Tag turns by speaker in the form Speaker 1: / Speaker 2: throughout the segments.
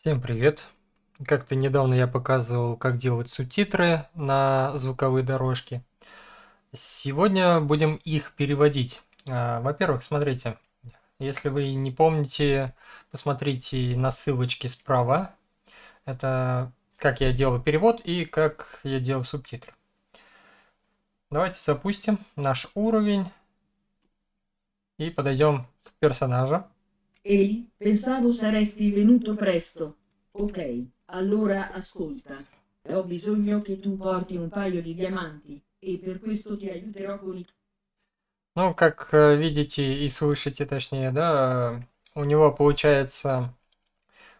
Speaker 1: Всем привет! Как-то недавно я показывал, как делать субтитры на звуковые дорожки. Сегодня будем их переводить. А, во-первых, смотрите, если вы не помните, посмотрите на ссылочки справа. Это как я делал перевод и как я делал субтитры. Давайте запустим наш уровень и подойдем к персонажу. Ehi, pensavo saresti venuto presto. Ok, allora ascolta. Ho bisogno che tu porti un paio di diamanti, и e per questo ti aiuterò con Ну, как э, видите и слышите, точнее, да, у него получается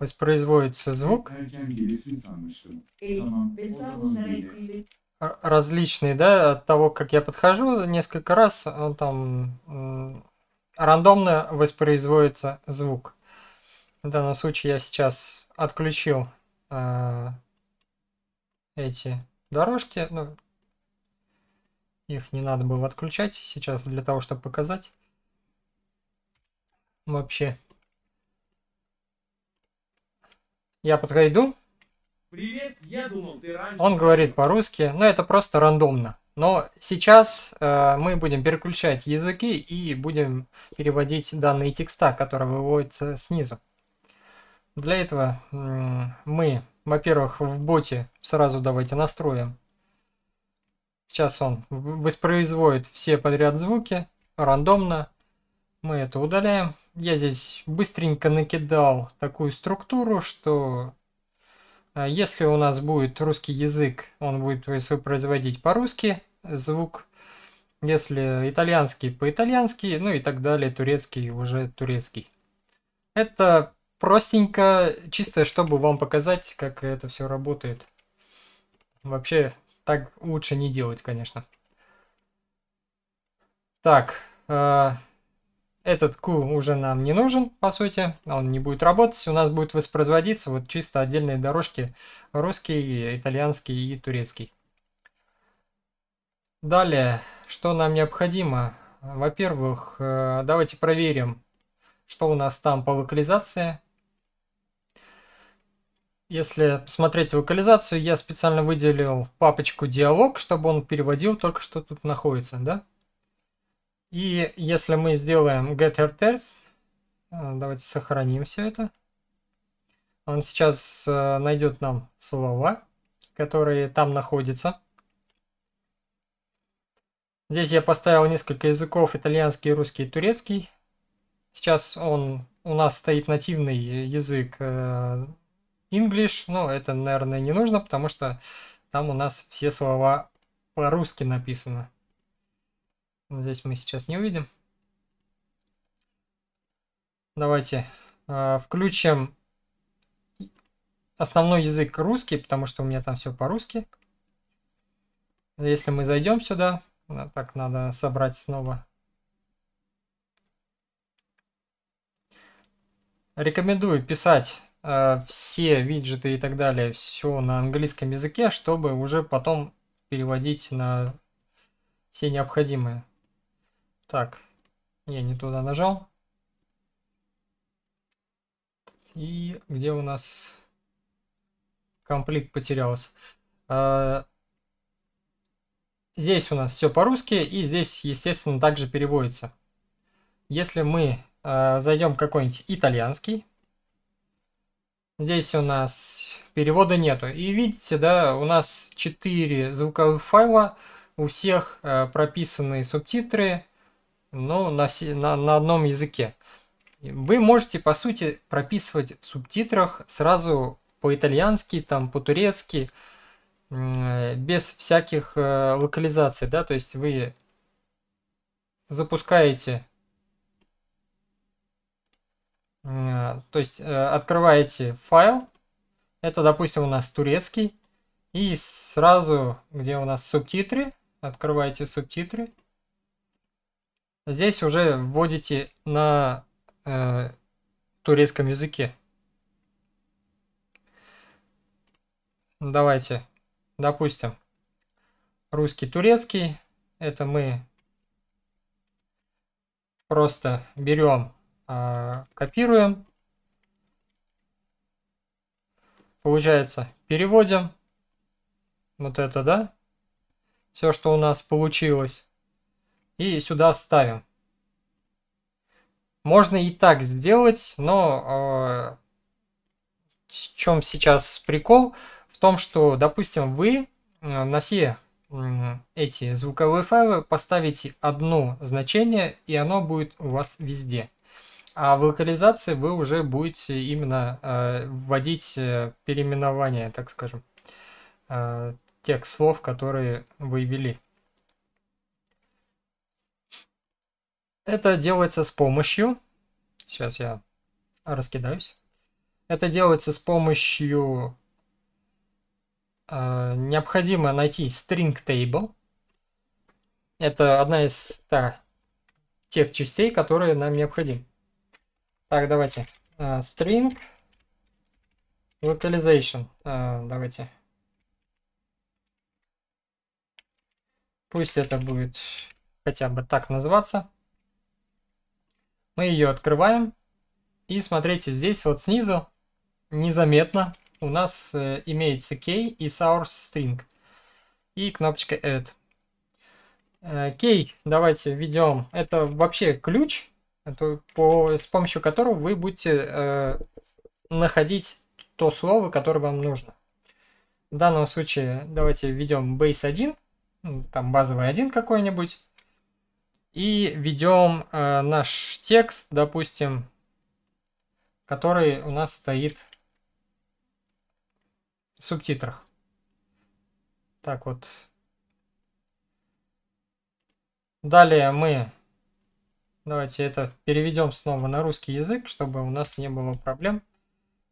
Speaker 1: воспроизводится звук различный, да, от того, как я подхожу несколько раз, он э, там рандомно воспроизводится звук. В данном случае я сейчас отключил э, эти дорожки. Ну, их не надо было отключать сейчас для того, чтобы показать вообще. Я подойду. Привет, я думал, ты раньше... Он говорит по-русски, но это просто рандомно. Но сейчас э, мы будем переключать языки и будем переводить данные текста, которые выводятся снизу. Для этого э, мы, во-первых, в боте сразу давайте настроим. Сейчас он воспроизводит все подряд звуки рандомно. Мы это удаляем. Я здесь быстренько накидал такую структуру, что а если у нас будет русский язык, он будет производить по-русски звук. Если итальянский, по-итальянски, ну и так далее, турецкий уже турецкий. Это простенько, чисто чтобы вам показать, как это все работает. Вообще, так лучше не делать, конечно. Так, а, этот Q уже нам не нужен, по сути, он не будет работать, у нас будет воспроизводиться вот чисто отдельные дорожки русский, итальянский и турецкий. Далее, что нам необходимо? Во-первых, э, давайте проверим, что у нас там по локализации. Если посмотреть локализацию, я специально выделил папочку «Диалог», чтобы он переводил только что тут находится, да? И если мы сделаем getHerText, э, давайте сохраним все это. Он сейчас э, найдет нам слова, которые там находятся. Здесь я поставил несколько языков, итальянский, русский турецкий. Сейчас он у нас стоит нативный язык э, English, но это, наверное, не нужно, потому что там у нас все слова по-русски написано здесь мы сейчас не увидим. Давайте э, включим основной язык русский, потому что у меня там все по-русски. Если мы зайдем сюда, а, так надо собрать снова. Рекомендую писать э, все виджеты и так далее, все на английском языке, чтобы уже потом переводить на все необходимые. Так, я не туда нажал. И где у нас комплект потерялся? А... Здесь у нас все по-русски, и здесь, естественно, также переводится. Если мы э, а, зайдем какой-нибудь итальянский, здесь у нас перевода нету. И видите, да, у нас 4 звуковых файла, у всех э, а, прописаны субтитры, но на, все, на, на одном языке. Вы можете, по сути, прописывать в субтитрах сразу по-итальянски, там, по-турецки, без всяких э, локализаций, да, то есть вы запускаете, то есть э, открываете файл, это, допустим, у нас турецкий, и сразу, где у нас субтитры, открываете субтитры, Здесь уже вводите на э, турецком языке. Давайте, допустим, русский-турецкий. Это мы просто берем, э, копируем. Получается, переводим. Вот это, да? Все, что у нас получилось и сюда ставим. Можно и так сделать, но э, в чем сейчас прикол? В том, что, допустим, вы э, на все эти звуковые файлы поставите одно значение, и оно будет у вас везде. А в локализации вы уже будете именно э, вводить э, переименование, так скажем, э, тех слов, которые вы ввели. Это делается с помощью... Сейчас я раскидаюсь. Это делается с помощью... Э, необходимо найти string table. Это одна из 100 тех частей, которые нам необходимы. Так, давайте. Э, string localization. Э, давайте. Пусть это будет хотя бы так называться. Мы ее открываем. И смотрите, здесь вот снизу незаметно у нас э, имеется key и source string. И кнопочка add. Э, key давайте введем. Это вообще ключ, это по, с помощью которого вы будете э, находить то слово, которое вам нужно. В данном случае давайте введем base 1, там базовый 1 какой-нибудь и ведем э, наш текст, допустим, который у нас стоит в субтитрах. Так вот. Далее мы, давайте это переведем снова на русский язык, чтобы у нас не было проблем,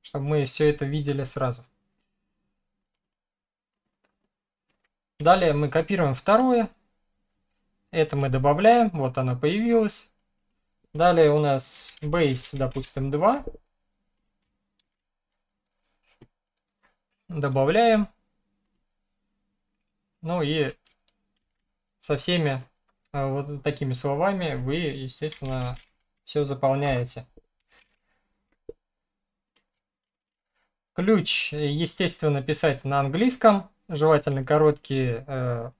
Speaker 1: чтобы мы все это видели сразу. Далее мы копируем второе это мы добавляем, вот она появилась. Далее у нас base, допустим, 2. Добавляем. Ну и со всеми э, вот такими словами вы, естественно, все заполняете. Ключ, естественно, писать на английском, желательно короткие э,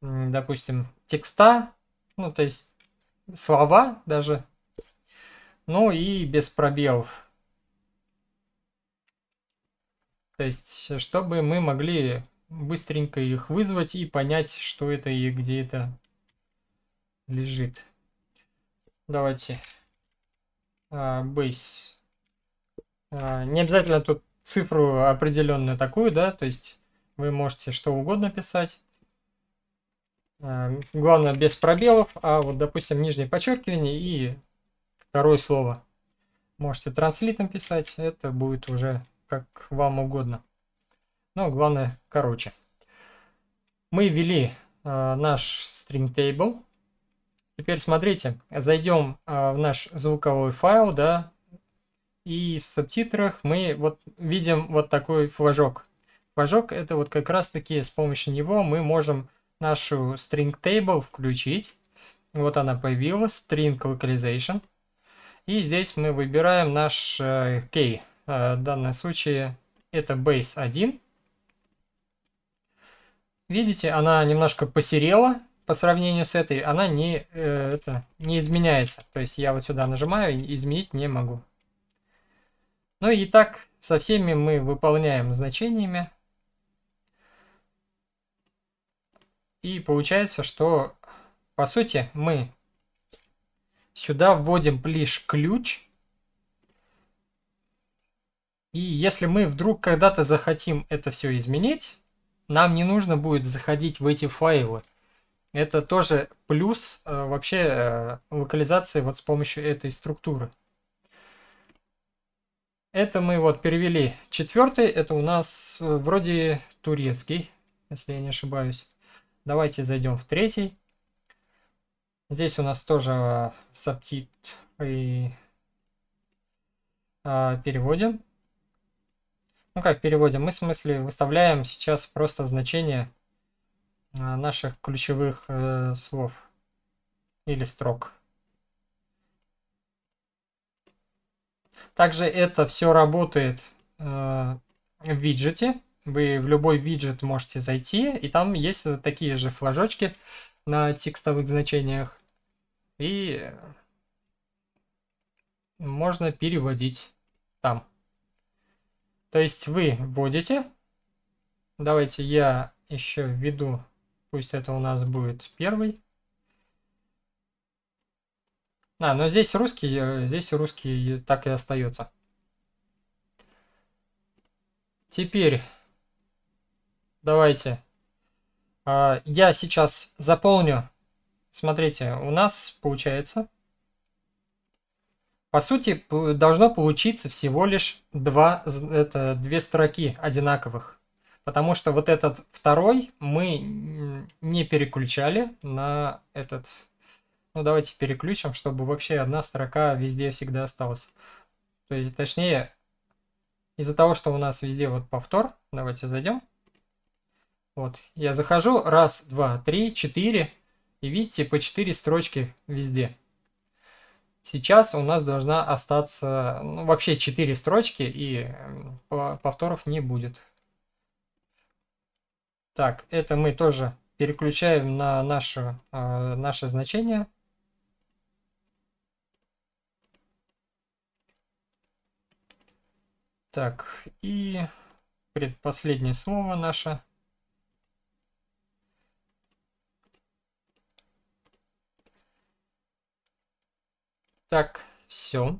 Speaker 1: допустим, текста, ну, то есть слова даже, ну и без пробелов. То есть, чтобы мы могли быстренько их вызвать и понять, что это и где это лежит. Давайте. А, base. А, не обязательно тут цифру определенную такую, да, то есть вы можете что угодно писать. Главное, без пробелов, а вот, допустим, нижнее подчеркивание и второе слово. Можете транслитом писать, это будет уже как вам угодно. Но главное, короче. Мы ввели э, а, наш string table. Теперь смотрите, зайдем э, в наш звуковой файл, да, и в субтитрах мы вот видим вот такой флажок. Флажок это вот как раз таки с помощью него мы можем нашу string table включить. Вот она появилась, string localization. И здесь мы выбираем наш э, key. Э, в данном случае это base 1. Видите, она немножко посерела по сравнению с этой. Она не, э, это, не изменяется. То есть я вот сюда нажимаю изменить не могу. Ну и так со всеми мы выполняем значениями. И получается, что по сути мы сюда вводим лишь ключ. И если мы вдруг когда-то захотим это все изменить, нам не нужно будет заходить в эти файлы. Это тоже плюс э, вообще э, локализации вот с помощью этой структуры. Это мы вот перевели четвертый, это у нас э, вроде турецкий, если я не ошибаюсь. Давайте зайдем в третий. Здесь у нас тоже э, субтитры э, переводим. Ну как переводим? Мы в смысле выставляем сейчас просто значение э, наших ключевых э, слов или строк. Также это все работает э, в виджете. Вы в любой виджет можете зайти, и там есть вот такие же флажочки на текстовых значениях. И можно переводить там. То есть вы вводите. Давайте я еще введу, пусть это у нас будет первый. А, но здесь русский, э, здесь русский так и остается. Теперь Давайте. А, я сейчас заполню. Смотрите, у нас получается... По сути, должно получиться всего лишь два, это, две строки одинаковых. Потому что вот этот второй мы не переключали на этот... Ну, давайте переключим, чтобы вообще одна строка везде всегда осталась. То есть, точнее, из-за того, что у нас везде вот повтор, давайте зайдем. Вот, я захожу, раз, два, три, четыре, и видите, по четыре строчки везде. Сейчас у нас должна остаться, ну, вообще четыре строчки, и повторов не будет. Так, это мы тоже переключаем на наше, а, наше значение. Так, и предпоследнее слово наше – Так, все.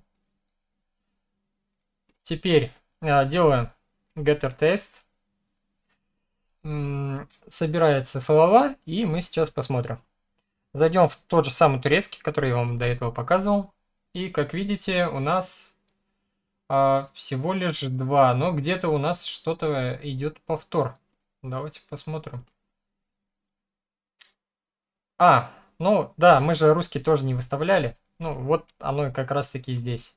Speaker 1: Теперь а, делаем getter тест. Собираются слова, и мы сейчас посмотрим. Зайдем в тот же самый турецкий, который я вам до этого показывал. И как видите, у нас а, всего лишь два, но где-то у нас что-то идет повтор. Давайте посмотрим. А, ну да, мы же русский тоже не выставляли. Ну, вот оно как раз-таки здесь.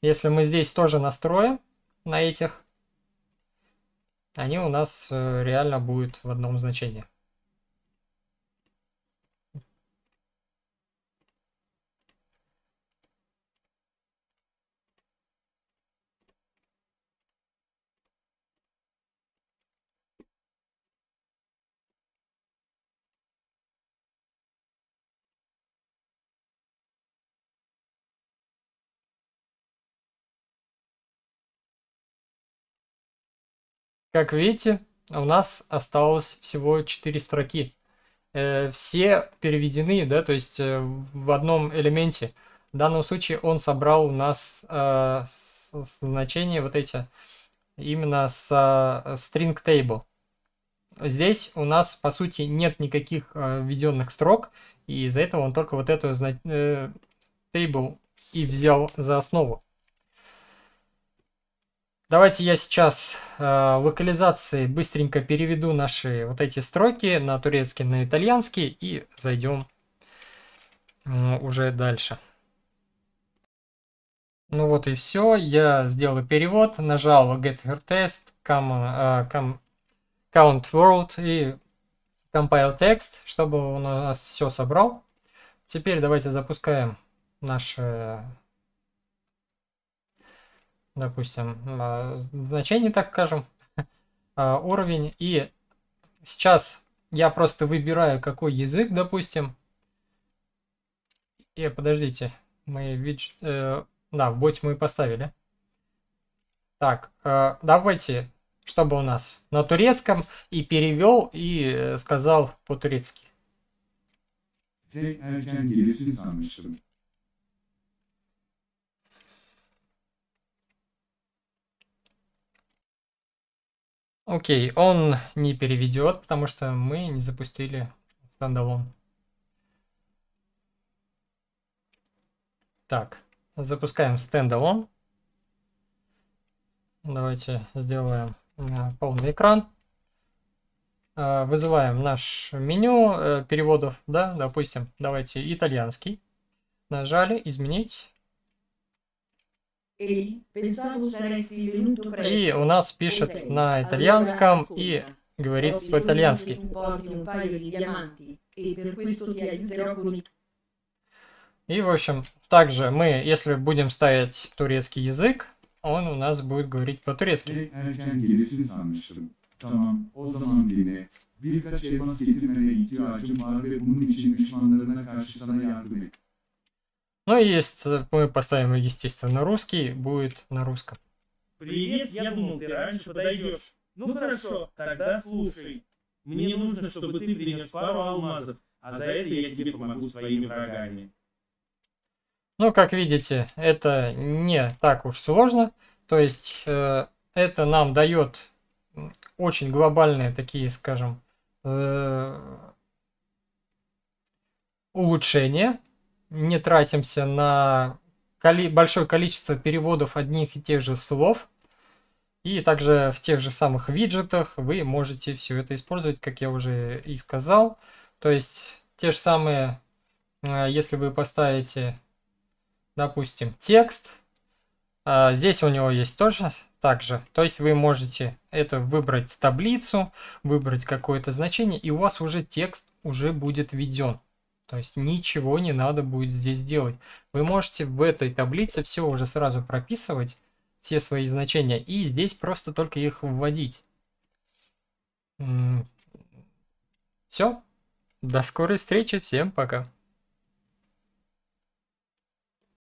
Speaker 1: Если мы здесь тоже настроим на этих, они у нас э, реально будут в одном значении. Как видите, у нас осталось всего 4 строки. Э, все переведены, да, то есть э, в одном элементе. В данном случае он собрал у нас э, значения вот эти именно с э, string table. Здесь у нас, по сути, нет никаких э, введенных строк, и из-за этого он только вот эту э, table и взял за основу. Давайте я сейчас э, в локализации быстренько переведу наши вот эти строки на турецкий, на итальянский и зайдем э, уже дальше. Ну вот и все. Я сделал перевод, нажал Get Her Test, come, э, come, Count World и Compile Text, чтобы он у нас все собрал. Теперь давайте запускаем наши допустим, а, значение, так скажем, а, уровень. И сейчас я просто выбираю, какой язык, допустим. И э, подождите, мы видж... Э, да, в боте мы поставили. Так, э, давайте, чтобы у нас на турецком и перевел, и сказал по-турецки. Tek Окей, он не переведет, потому что мы не запустили стендалон. Так, запускаем стендалон. Давайте сделаем э, полный экран. Э, вызываем наш меню э, переводов, да, допустим, давайте итальянский. Нажали «Изменить», и у нас пишет на итальянском и говорит по-итальянски. И, в общем, также мы, если будем ставить турецкий язык, он у нас будет говорить по-турецки. Birkaç elmas getirmene ihtiyacım var ve bunun için düşmanlarına karşı sana yardım et. Ну и есть, мы поставим, естественно, русский, будет на русском. Привет, я думал, ты раньше подойдешь. Ну хорошо, тогда слушай. Мне нужно, чтобы ты принес пару алмазов, а за это я тебе помогу своими врагами. Ну, как видите, это не так уж сложно. То есть, э, это нам дает очень глобальные такие, скажем, э, улучшения не тратимся на коли большое количество переводов одних и тех же слов. И также в тех же самых виджетах вы можете все это использовать, как я уже и сказал. То есть те же самые, э, если вы поставите, допустим, текст, э, здесь у него есть тоже также. То есть вы можете это выбрать таблицу, выбрать какое-то значение, и у вас уже текст уже будет введен. То есть ничего не надо будет здесь делать. Вы можете в этой таблице все уже сразу прописывать, все свои значения, и здесь просто только их вводить. Все. До скорой встречи. Всем пока.